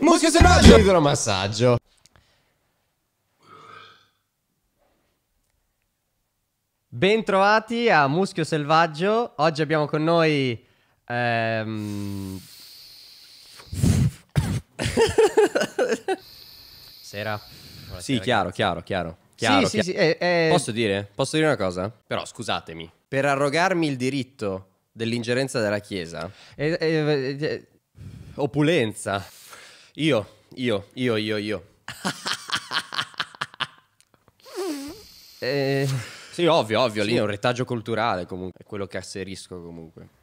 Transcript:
Muschio selvaggio! Idromassaggio. Bentrovati a Muschio Selvaggio. Oggi abbiamo con noi. Ehm... Sera. Buonasera, sì, chiaro, chiaro, chiaro, chiaro. Sì, chiaro. Sì, sì, eh, eh... Posso dire? Posso dire una cosa? Però scusatemi. Per arrogarmi il diritto dell'ingerenza della Chiesa. Eh, eh, eh, eh opulenza. Io, io, io, io, io. eh... Sì, ovvio, ovvio, sì. lì è un retaggio culturale comunque, è quello che asserisco comunque.